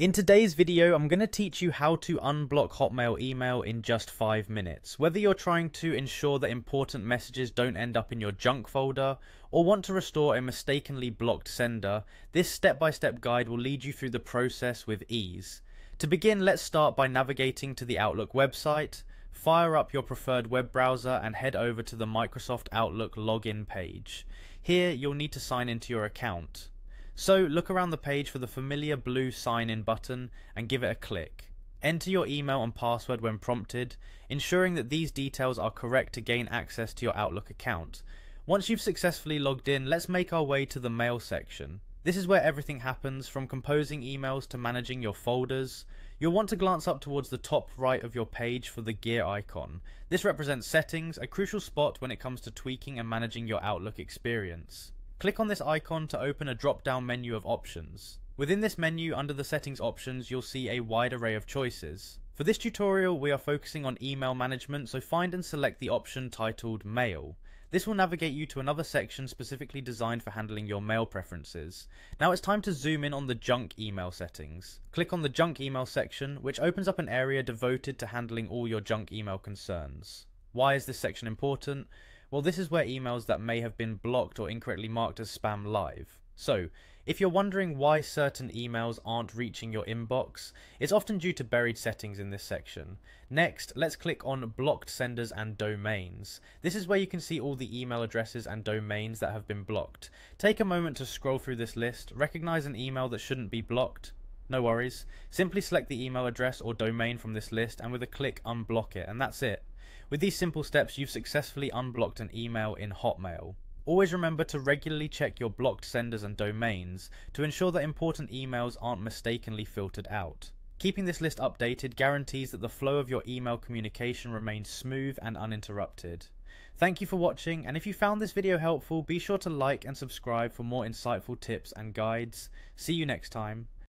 In today's video, I'm going to teach you how to unblock Hotmail email in just 5 minutes. Whether you're trying to ensure that important messages don't end up in your junk folder, or want to restore a mistakenly blocked sender, this step-by-step -step guide will lead you through the process with ease. To begin, let's start by navigating to the Outlook website, fire up your preferred web browser and head over to the Microsoft Outlook login page. Here, you'll need to sign into your account. So look around the page for the familiar blue sign in button and give it a click. Enter your email and password when prompted, ensuring that these details are correct to gain access to your Outlook account. Once you've successfully logged in, let's make our way to the mail section. This is where everything happens from composing emails to managing your folders. You'll want to glance up towards the top right of your page for the gear icon. This represents settings, a crucial spot when it comes to tweaking and managing your Outlook experience. Click on this icon to open a drop-down menu of options. Within this menu, under the settings options, you'll see a wide array of choices. For this tutorial, we are focusing on email management, so find and select the option titled Mail. This will navigate you to another section specifically designed for handling your mail preferences. Now it's time to zoom in on the junk email settings. Click on the junk email section, which opens up an area devoted to handling all your junk email concerns. Why is this section important? Well, this is where emails that may have been blocked or incorrectly marked as spam live. So, if you're wondering why certain emails aren't reaching your inbox, it's often due to buried settings in this section. Next, let's click on blocked senders and domains. This is where you can see all the email addresses and domains that have been blocked. Take a moment to scroll through this list, recognize an email that shouldn't be blocked, no worries. Simply select the email address or domain from this list and with a click unblock it and that's it. With these simple steps, you've successfully unblocked an email in Hotmail. Always remember to regularly check your blocked senders and domains to ensure that important emails aren't mistakenly filtered out. Keeping this list updated guarantees that the flow of your email communication remains smooth and uninterrupted. Thank you for watching and if you found this video helpful be sure to like and subscribe for more insightful tips and guides. See you next time.